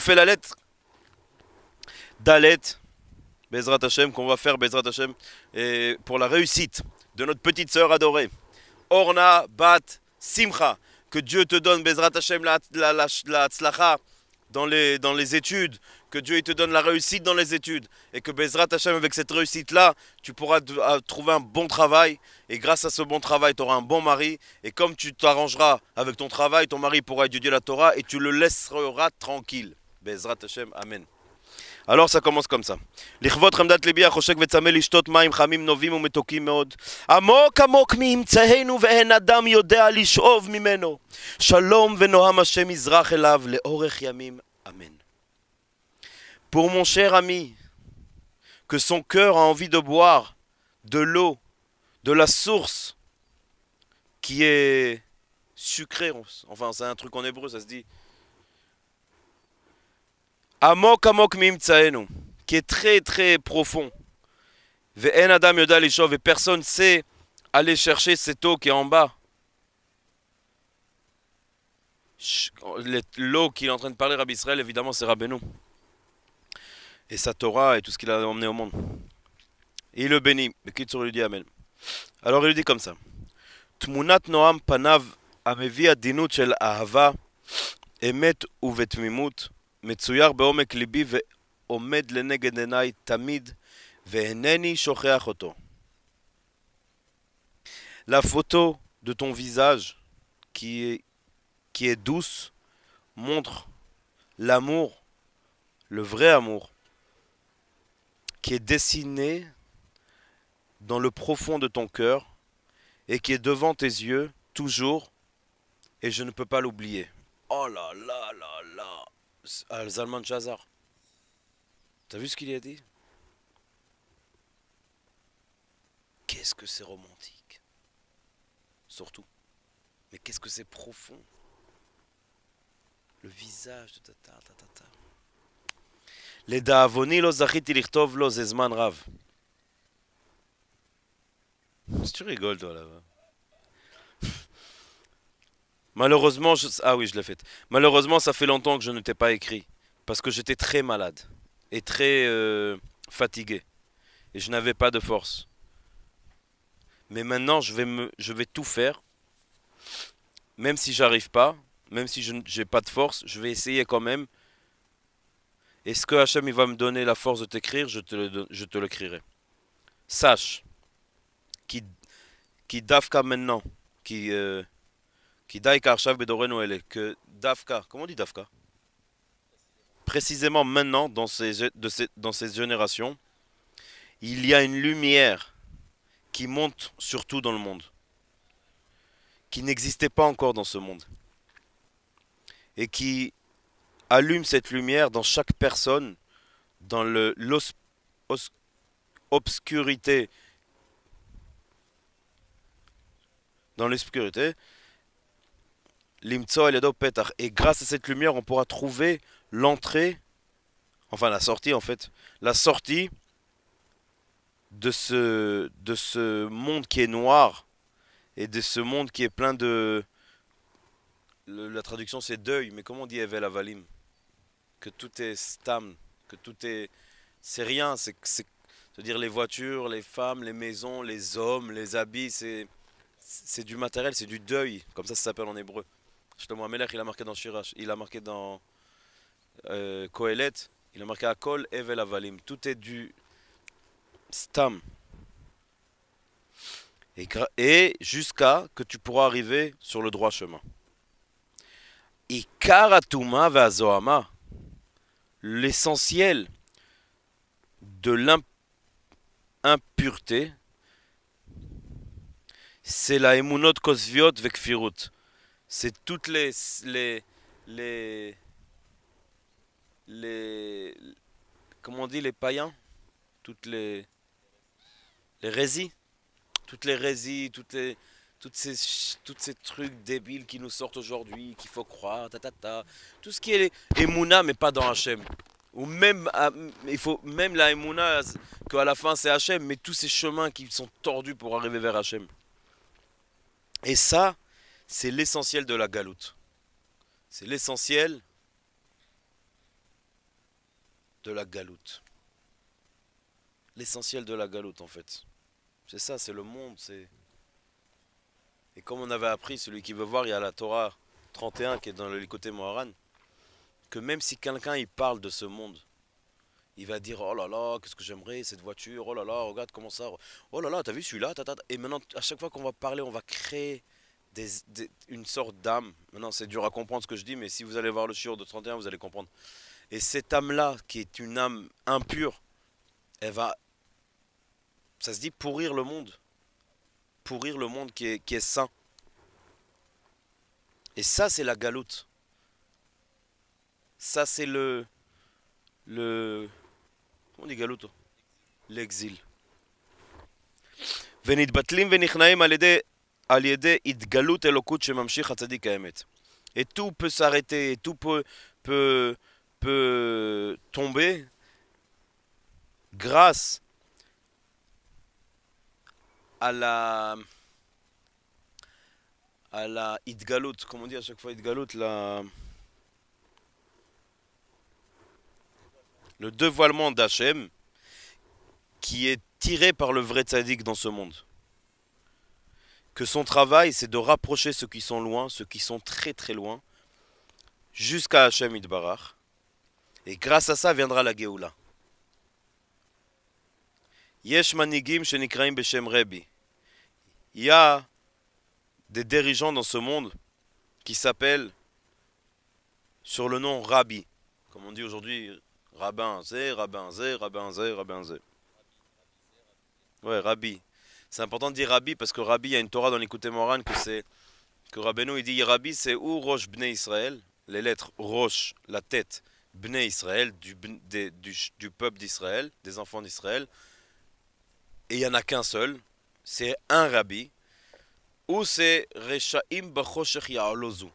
fait la lettre Dalet, Bezrat Hashem, qu'on va faire Bezrat Hashem pour la réussite de notre petite sœur adorée. Orna Bat Simcha, que Dieu te donne Bezrat Hashem la, tzlacha dans les, dans les études, que Dieu il te donne la réussite dans les études et que Bezrat Hashem, avec cette réussite-là, tu pourras trouver un bon travail et grâce à ce bon travail, tu auras un bon mari et comme tu t'arrangeras avec ton travail, ton mari pourra étudier la Torah et tu le laisseras tranquille. Bezrat Hashem, Amen. Alors ça commence comme ça. לכבוד חמדת ליבי החושק וצמא לשתות מים חמים נובעים ומתוקים מאוד. עמוק עמוק מאמצעינו ואין אדם יודע לשאוב ממנו. שלום ונועם השם יזרח אליו לאורך ימים. Amen. Pour mon cher ami, que son cœur a envie de boire de l'eau, de la source qui est sucrée. Enfin, c'est un truc en hébreu, ça se dit Amok Amok Mimtsaenu, qui est très très profond. Adam et personne sait aller chercher cette eau qui est en bas. L'eau qu'il est en train de parler, Rabbi Israël, évidemment, c'est Rabbeinu. Et sa Torah et tout ce qu'il a emmené au monde. il le bénit. Mais qui lui dit Amen. Alors il lui dit comme ça. Tmounat Noam Panav Shel Ahava Emet Uvetmimut la photo de ton visage, qui est, qui est douce, montre l'amour, le vrai amour, qui est dessiné dans le profond de ton cœur et qui est devant tes yeux toujours, et je ne peux pas l'oublier. Oh là là là là Zalman euh, Chazar. T'as vu ce qu'il a dit Qu'est-ce que c'est romantique Surtout. Mais qu'est-ce que c'est profond Le visage de Tata, Tata, Les Daavoni lo zachiti lichtov los ezman rav. tu rigoles toi là-bas. Malheureusement, ah oui, je l'ai Malheureusement, ça fait longtemps que je ne t'ai pas écrit parce que j'étais très malade et très euh, fatigué et je n'avais pas de force. Mais maintenant, je vais me, je vais tout faire, même si j'arrive pas, même si je n'ai pas de force, je vais essayer quand même. Est-ce que Hachem va me donner la force de t'écrire Je te le, je te l'écrirai. Sache qui qui dafka maintenant, qui euh, qui que Dafka, comment on dit Dafka Précisément maintenant, dans ces, dans ces générations, il y a une lumière qui monte surtout dans le monde, qui n'existait pas encore dans ce monde, et qui allume cette lumière dans chaque personne, dans l'obscurité, dans l'obscurité, et grâce à cette lumière, on pourra trouver l'entrée, enfin la sortie en fait, la sortie de ce, de ce monde qui est noir et de ce monde qui est plein de. la traduction c'est deuil, mais comment on dit Evel Avalim Que tout est stam, que tout est. C'est rien, c'est. C'est-à-dire les voitures, les femmes, les maisons, les hommes, les habits, c'est. C'est du matériel, c'est du deuil, comme ça ça s'appelle en hébreu il a marqué dans Shirach, il a marqué dans euh, Kohelet, il a marqué à Kol Evel Avalim. Tout est du Stam. Et, et jusqu'à que tu pourras arriver sur le droit chemin. Ikaratuma Vazoama, l'essentiel de l'impureté, c'est la emunot kosviot vekfirut c'est toutes les, les, les, les, comment on dit, les païens, toutes les, les résis, toutes les toutes ces, toutes ces trucs débiles qui nous sortent aujourd'hui, qu'il faut croire, ta, ta, ta, tout ce qui est Emouna, mais pas dans Hachem. Ou même, ah, il faut même la Emouna, qu'à la fin c'est Hachem, mais tous ces chemins qui sont tordus pour arriver vers Hachem. Et ça, c'est l'essentiel de la galoute. C'est l'essentiel de la galoute. L'essentiel de la galoute, en fait. C'est ça, c'est le monde. c'est Et comme on avait appris, celui qui veut voir, il y a la Torah 31 qui est dans le côté Moharan, que même si quelqu'un il parle de ce monde, il va dire Oh là là, qu'est-ce que j'aimerais cette voiture, oh là là, regarde comment ça, oh là là, t'as vu celui-là, et maintenant à chaque fois qu'on va parler, on va créer une sorte d'âme. Maintenant, c'est dur à comprendre ce que je dis, mais si vous allez voir le chiot de 31, vous allez comprendre. Et cette âme-là, qui est une âme impure, elle va, ça se dit, pourrir le monde. Pourrir le monde qui est, qui sain. Et ça, c'est la galoute. Ça, c'est le. Le. Comment on dit galoute L'exil. Venit batlim et tout peut s'arrêter, tout peut, peut, peut tomber grâce à la à la idgalut, comme on dit à chaque fois idgalut, la le dévoilement d'Hachem qui est tiré par le vrai tzaddik dans ce monde que son travail, c'est de rapprocher ceux qui sont loin, ceux qui sont très très loin, jusqu'à Hachem Idbarach. Et grâce à ça viendra la Géoula. Yesh manigim shenikraim Il y a des dirigeants dans ce monde qui s'appellent sur le nom Rabbi. Comme on dit aujourd'hui, Rabbin Zé, Rabbin Zé, Rabbin Zé, Rabbin Zé. Ouais, Rabbi. C'est important de dire Rabbi parce que Rabbi, il y a une Torah dans l'écouté Moran que c'est que Rabbeinu il dit Rabbi c'est ou Rosh Bnei Israël, les lettres Rosh, la tête, Bnei Israël, du, du, peuple d'Israël, des enfants d'Israël, et il n'y en a qu'un seul, c'est un Rabbi, ou c'est Rechaim Bachoshech Ozu,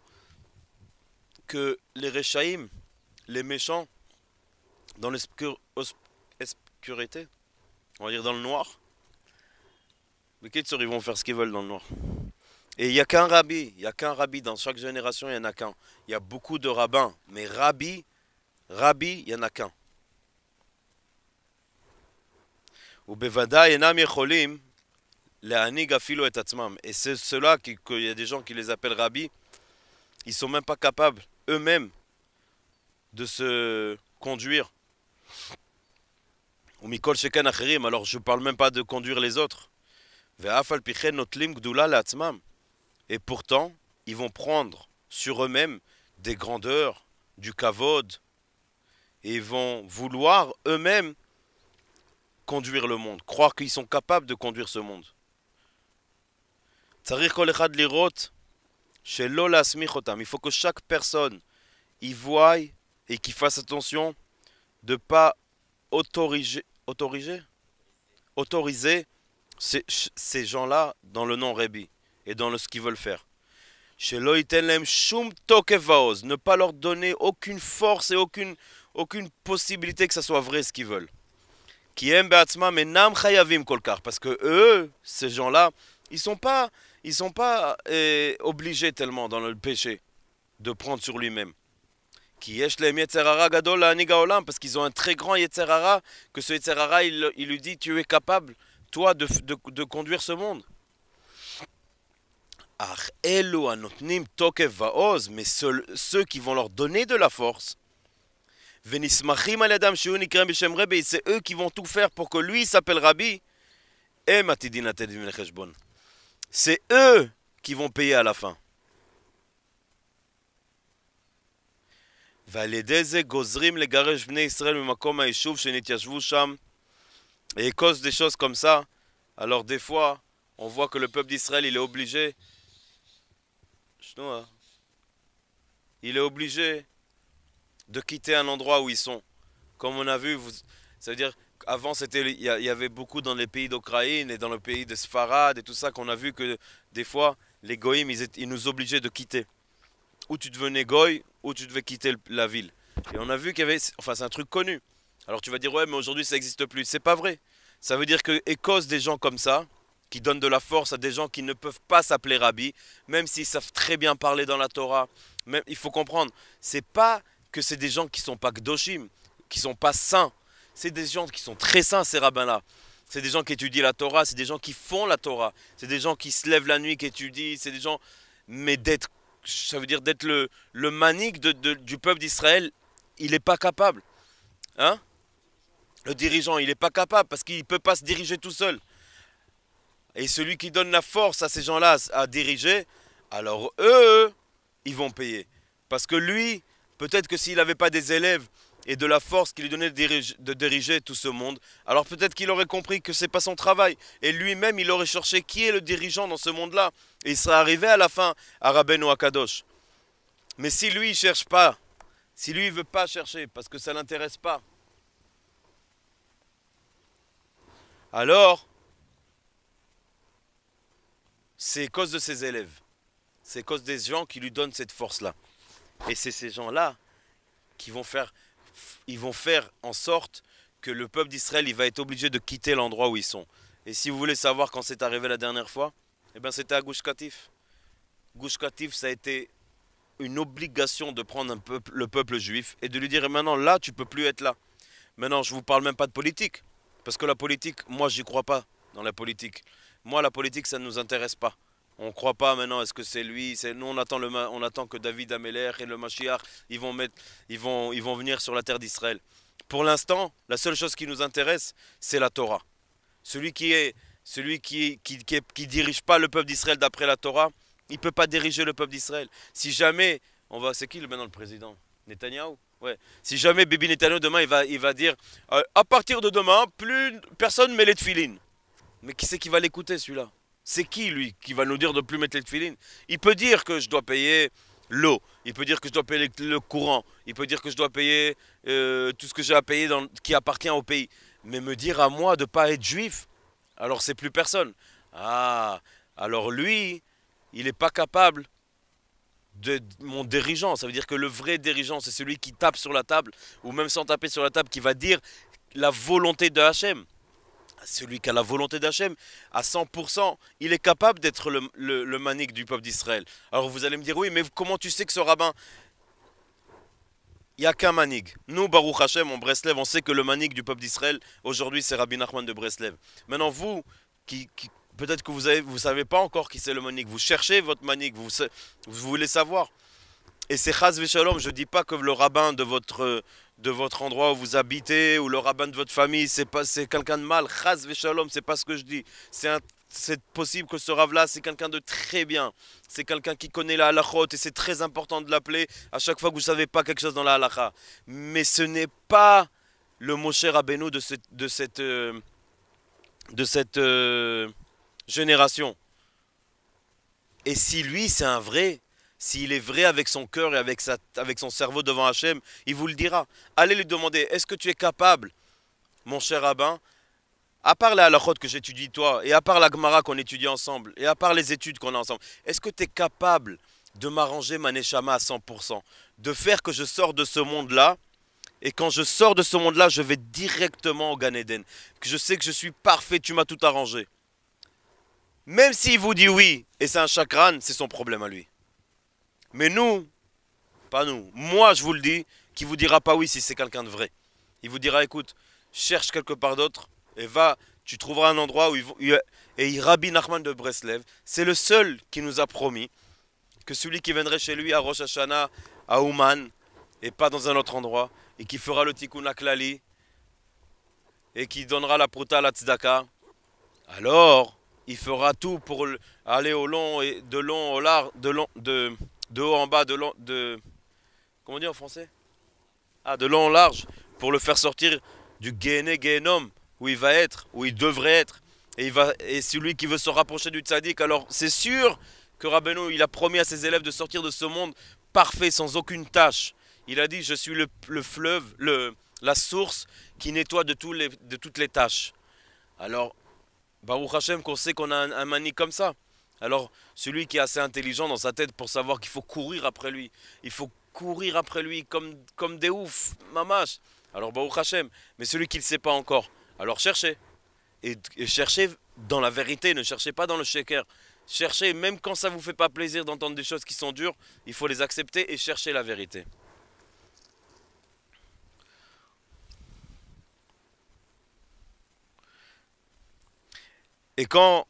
que les Rechaim, les méchants, dans l'obscurité, on va dire dans le noir, les ils vont faire ce qu'ils veulent dans le noir. Et il n'y a qu'un rabbi, il n'y a qu'un rabbi. Dans chaque génération, il n'y en a qu'un. Il y a beaucoup de rabbins, mais rabbi, rabbi, il n'y en a qu'un. Et c'est cela qu'il y a des gens qui les appellent rabbi. Ils sont même pas capables eux-mêmes de se conduire. Alors je ne parle même pas de conduire les autres. Et pourtant, ils vont prendre sur eux-mêmes des grandeurs, du kavod, et vont vouloir eux-mêmes conduire le monde, croire qu'ils sont capables de conduire ce monde. Il faut que chaque personne y voie et qu'il fasse attention de ne pas autoriser, autoriser, autoriser ces, gens-là dans le nom rebi et dans le, ce qu'ils veulent faire. Ne pas leur donner aucune force et aucune, aucune possibilité que ça soit vrai ce qu'ils veulent. Qui Parce que eux, ces gens-là, ils sont pas, ils sont pas eh, obligés tellement dans le péché de prendre sur lui-même. Qui parce qu'ils ont un très grand yetzerara, que ce yetzerara, il, il lui dit, tu es capable soit de conduire ce monde. Ar Elo anotnim tokevahos mais ceux qui vont leur donner de la force. Venis machim aladam shiuni kren bishem rebe et c'est eux qui vont tout faire pour que lui s'appelle Rabbi. Et eh, matidinat edivin rechbon. C'est eux qui vont payer à la fin. Val edeze gozrim le garish bnei israel b'makom haishuv shenit sham. Et cause des choses comme ça, alors des fois, on voit que le peuple d'Israël, il est obligé. Il est obligé de quitter un endroit où ils sont. Comme on a vu, vous, ça veut dire avant c'était il y avait beaucoup dans les pays d'Ukraine et dans le pays de Sfarad et tout ça qu'on a vu que des fois les goyim, ils, nous obligeaient de quitter. Où tu devenais goy ou tu devais quitter la ville. Et on a vu qu'il y avait enfin c'est un truc connu. Alors tu vas dire, ouais, mais aujourd'hui ça n'existe plus. C'est pas vrai. Ça veut dire que, et cause des gens comme ça, qui donnent de la force à des gens qui ne peuvent pas s'appeler rabbi, même s'ils savent très bien parler dans la Torah, même, il faut comprendre, c'est pas que c'est des gens qui sont pas kdoshim, qui sont pas saints. C'est des gens qui sont très saints, ces rabbins-là. C'est des gens qui étudient la Torah, c'est des gens qui font la Torah, c'est des gens qui se lèvent la nuit, qui étudient, c'est des gens. Mais d'être, ça veut dire d'être le, le manique du peuple d'Israël, il n'est pas capable. Hein le dirigeant, il n'est pas capable parce qu'il ne peut pas se diriger tout seul. Et celui qui donne la force à ces gens-là à diriger, alors eux, ils vont payer. Parce que lui, peut-être que s'il n'avait pas des élèves et de la force qui lui donnait de diriger, tout ce monde, alors peut-être qu'il aurait compris que ce n'est pas son travail. Et lui-même, il aurait cherché qui est le dirigeant dans ce monde-là. Et il serait arrivé à la fin à Rabben ou à Kadosh. Mais si lui, il ne cherche pas, si lui, ne veut pas chercher parce que ça ne l'intéresse pas, alors c'est cause de ses élèves. C'est cause des gens qui lui donnent cette force-là. Et c'est ces gens-là qui vont faire, ils vont faire en sorte que le peuple d'Israël, il va être obligé de quitter l'endroit où ils sont. Et si vous voulez savoir quand c'est arrivé la dernière fois, eh bien c'était à Gush Katif. ça a été une obligation de prendre le peuple juif et de lui dire maintenant là, tu peux plus être là. Maintenant, je vous parle même pas de politique. Parce que la politique, moi, j'y crois pas dans la politique. Moi, la politique, ça ne nous intéresse pas. On ne croit pas maintenant, est-ce que c'est lui c'est... Nous, on attend, le, on attend que David Ameller et le Mashiach, ils vont, mettre, ils, vont, ils vont venir sur la terre d'Israël. Pour l'instant, la seule chose qui nous intéresse, c'est la Torah. Celui qui est celui qui, qui, dirige pas le peuple d'Israël d'après la Torah, il ne peut pas diriger le peuple d'Israël. Si jamais on va... C'est qui maintenant le président Netanyahou si jamais Bibi Netanyahu demain il va, il va dire euh, à partir de demain, plus personne met les tefilines. Mais qui c'est qui va l'écouter celui-là C'est qui lui qui va nous dire de plus mettre les tefilines Il peut dire que je dois payer l'eau, il peut dire que je dois payer le courant, il peut dire que je dois payer euh, tout ce que j'ai à payer qui appartient au pays. Mais me dire à moi de ne pas être juif, alors c'est plus personne. Ah, alors lui, il n'est pas capable de mon dirigeant. Ça veut dire que le vrai dirigeant, c'est celui qui tape sur la table, ou même sans taper sur la table, qui va dire la volonté de Hachem. Celui qui a la volonté d'Hachem, à 100%, il est capable d'être le, le, manique du peuple d'Israël. Alors vous allez me dire, oui, mais comment tu sais que ce rabbin, il n'y a qu'un manig. Nous, Baruch Hashem, en Breslev, on sait que le manig du peuple d'Israël, aujourd'hui, c'est Rabbi Nachman de Breslev. Maintenant, vous, qui, Peut-être que vous ne vous savez pas encore qui c'est le Manik. Vous cherchez votre manique, vous, vous voulez savoir. Et c'est Chaz Veshalom, je ne dis pas que le rabbin de votre, de votre endroit où vous habitez ou le rabbin de votre famille, c'est quelqu'un de mal. Chaz Veshalom, n'est pas ce que je dis. C'est possible que ce rave-là, c'est quelqu'un de très bien. C'est quelqu'un qui connaît la halachot et c'est très important de l'appeler à chaque fois que vous ne savez pas quelque chose dans la halacha. Mais ce n'est pas le Moshe Rabbeinu de, cette... de cette, euh, de cette euh, génération. Et si lui, c'est un vrai, s'il est vrai avec son cœur et avec, sa, avec son cerveau devant Hachem, il vous le dira. Allez lui demander, est-ce que tu es capable, mon cher rabbin, à part la halachot que j'étudie toi, et à part la gemara qu'on étudie ensemble, et à part les études qu'on a ensemble, est-ce que tu es capable de m'arranger ma à 100%, de faire que je sors de ce monde-là, et quand je sors de ce monde-là, je vais directement au Gan que Je sais que je suis parfait, tu m'as tout arrangé. Même s'il vous dit oui, et c'est un chakran, c'est son problème à lui. Mais nous, pas nous, moi je vous le dis, qui vous dira pas oui si c'est quelqu'un de vrai. Il vous dira, écoute, cherche quelque part d'autre et va, tu trouveras un endroit où ils vont... Et Rabbi Nachman de Breslev, c'est le seul qui nous a promis que celui qui viendrait chez lui à Rosh Hashanah, à Ouman, et pas dans un autre endroit, et qui fera le tikkun klali et qui donnera la prouta à la tzedaka, alors il fera tout pour aller au long et de long au large, de, haut en bas, de long, de en français ah, de long en large, pour le faire sortir du Guéné Guénom, où il va être, où il devrait être. Et, il va, celui qui veut se rapprocher du tzaddik, alors c'est sûr que Rabbeinu, il a promis à ses élèves de sortir de ce monde parfait, sans aucune tâche. Il a dit, je suis le, fleuve, la source qui nettoie de, de toutes les tâches. Alors, Baruch Hashem qu'on sait qu'on a un, comme ça. Alors, celui qui est assez intelligent dans sa tête pour savoir qu'il faut courir après lui, il faut courir après lui comme, comme des oufs, mamash. Alors, Baruch Hashem. Mais celui qui ne sait pas encore, alors cherchez. Et, cherchez dans la vérité, ne cherchez pas dans le shaker. Cherchez, même quand ça vous fait pas plaisir d'entendre des choses qui sont dures, il faut les accepter et chercher la vérité. Et quand,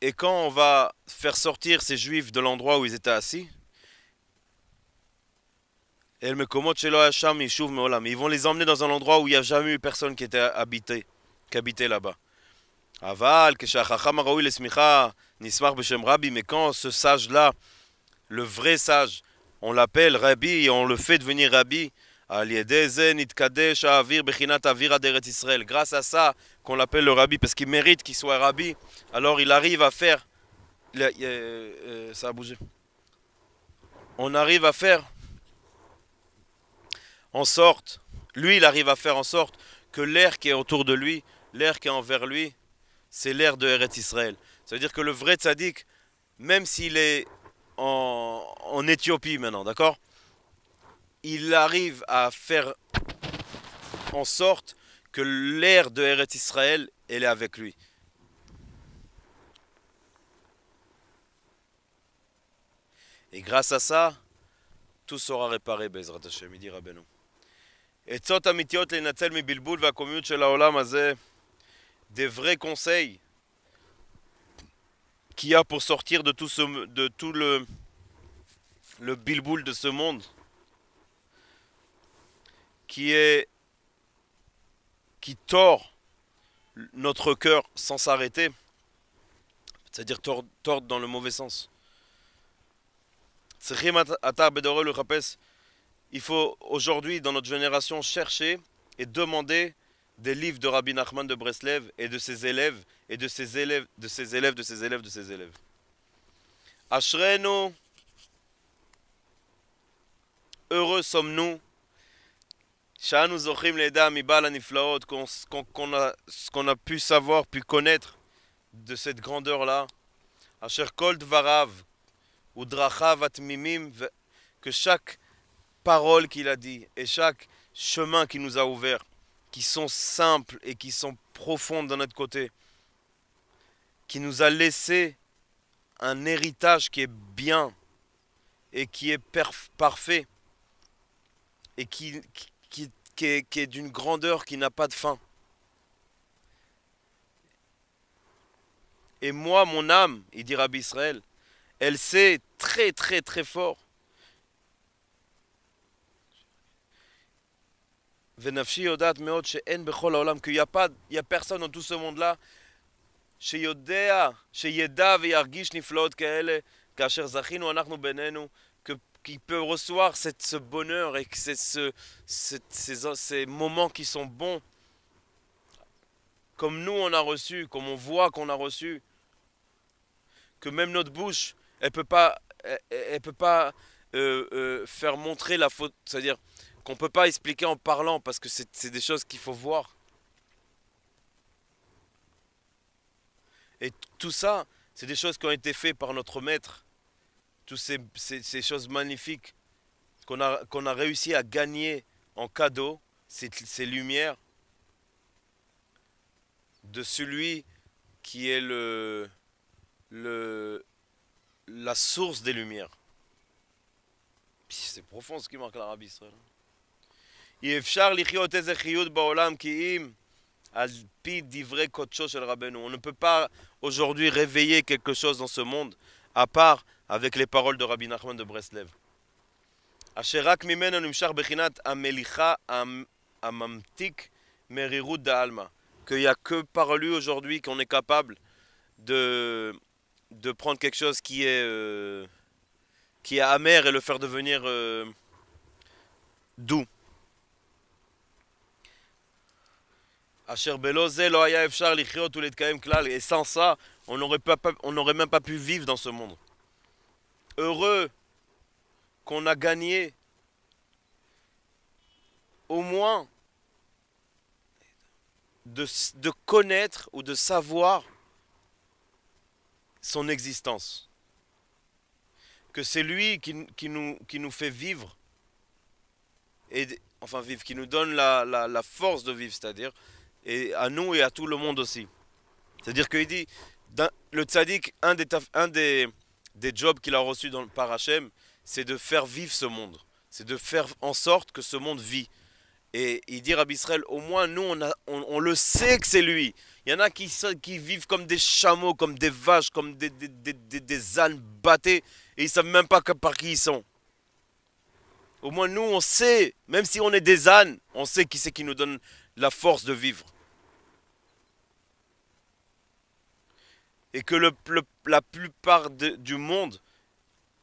et quand on va faire sortir ces juifs de l'endroit où ils étaient assis, ils vont les emmener dans un endroit où il n'y a jamais eu personne qui était habité, qui habitait là-bas. Aval, mais quand ce sage-là, le vrai sage, on l'appelle Rabbi et on le fait devenir Rabbi, Grâce à ça qu'on l'appelle le rabbi, parce qu'il mérite qu'il soit rabbi, alors il arrive à faire. Ça a bougé. On arrive à faire en sorte, lui il arrive à faire en sorte que l'air qui est autour de lui, l'air qui est envers lui, c'est l'air de Eretz Israël. Ça veut dire que le vrai tzaddik, même s'il est en, en Éthiopie maintenant, d'accord il arrive à faire en sorte que l'air de Eretz Israël, est avec lui. Et grâce à ça, tout sera réparé, Bezrat Hashem, il dit Rabbeinu. mi les va qui shel של des vrais conseils qu'il qui a pour sortir de tout, de tout le, le bilboul de ce monde qui est qui tord notre cœur sans s'arrêter, c'est-à-dire tord, dans le mauvais sens. Il faut aujourd'hui, dans notre génération, chercher et demander des livres de Rabbi Nachman de Breslev et de ses élèves, et de ses élèves, de ses élèves, de ses élèves, de ses élèves. Ashrenu, heureux sommes-nous qu'on a ce qu'on a pu savoir, pu connaître de cette grandeur-là, Varav que chaque parole qu'il a dit et chaque chemin qu'il nous a ouvert, qui sont simples et qui sont profondes de notre côté, qui nous a laissé un héritage qui est bien et qui est parfait et qui qui, qui est, qui est d'une grandeur qui n'a pas de fin. Et moi, mon âme, il dit Rabbi Israël, elle sait très très très fort. Venafshi Yodat Meot She'en Bechol Haolam, qu'il n'y a, pas, il y a personne dans tout ce monde-là. Sheyodea, Sheyeda Ve'yargish Niflot ke'ele, kasher Zachinu Anachnu Benenu, qui peut recevoir cette, ce bonheur et que c'est ce, ces, moments qui sont bons, comme nous on a reçu, comme on voit qu'on a reçu, que même notre bouche, elle peut pas, elle, peut pas euh, euh, faire montrer la faute, c'est-à-dire qu'on ne peut pas expliquer en parlant parce que c'est des choses qu'il faut voir. Et tout ça, c'est des choses qui ont été faites par notre maître toutes ces, choses magnifiques qu'on a, qu'on a réussi à gagner en cadeau, ces, ces lumières, de celui qui est le, le, la source des lumières. C'est profond ce qui marque l'Arabie Israël. On ne peut pas aujourd'hui réveiller quelque chose dans ce monde à part avec les paroles de Rabbi Nachman de Breslev. Asherak merirut Qu'il n'y a que par lui aujourd'hui qu'on est capable de, de prendre quelque chose qui est, euh, qui est amer et le faire devenir euh, doux. Et sans ça, on n'aurait même pas pu vivre dans ce monde heureux qu'on a gagné au moins de, connaître ou de savoir son existence. Que c'est lui qui, nous, qui nous fait vivre, et, enfin vivre, qui nous donne la, force de vivre, c'est-à-dire, et à nous et à tout le monde aussi. C'est-à-dire qu'il dit, le tzaddik, un des des jobs qu'il a reçus dans, le Hachem, c'est de faire vivre ce monde. C'est de faire en sorte que ce monde vit. Et il dit à Israël, au moins nous, on, le sait que c'est lui. Il y en a qui, vivent comme des chameaux, comme des vaches, comme des, des ânes battés, et ils ne savent même pas par qui ils sont. Au moins nous, on sait, même si on est des ânes, on sait qui c'est qui nous donne la force de vivre. et que le, la plupart du monde,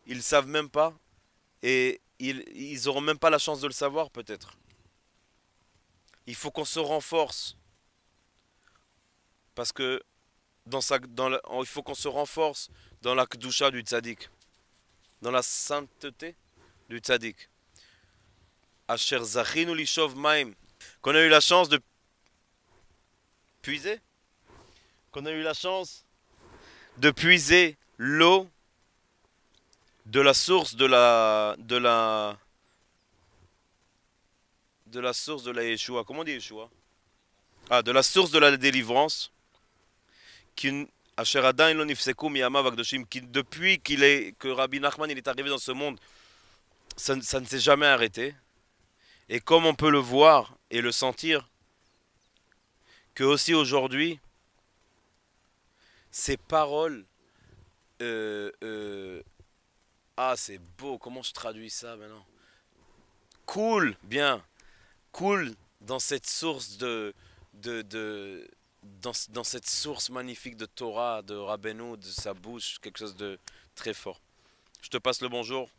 ils savent même pas et ils, n'auront auront même pas la chance de le savoir peut-être. Il faut qu'on se renforce parce que dans sa, dans il faut qu'on se renforce dans la kdusha du tzaddik, dans la sainteté du tzaddik. Asher Zachinu Lishov Maim, qu'on a eu la chance de puiser, qu'on a eu la chance de puiser l'eau de la source de la de la de la source de la Yeshua. Comment on dit Yeshua Ah, de la source de la délivrance qui qui depuis qu'il est que Rabbi Nachman il est arrivé dans ce monde, ça, ça ne s'est jamais arrêté. Et comme on peut le voir et le sentir, que aussi aujourd'hui, ces paroles. Euh, euh, ah, c'est beau. Comment je traduis ça maintenant Cool, bien. Cool dans cette source de. de, dans, dans, cette source magnifique de Torah, de Rabbeinu, de sa bouche, quelque chose de très fort. Je te passe le bonjour.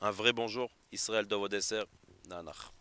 Un vrai bonjour. Israël dessert, Nanach.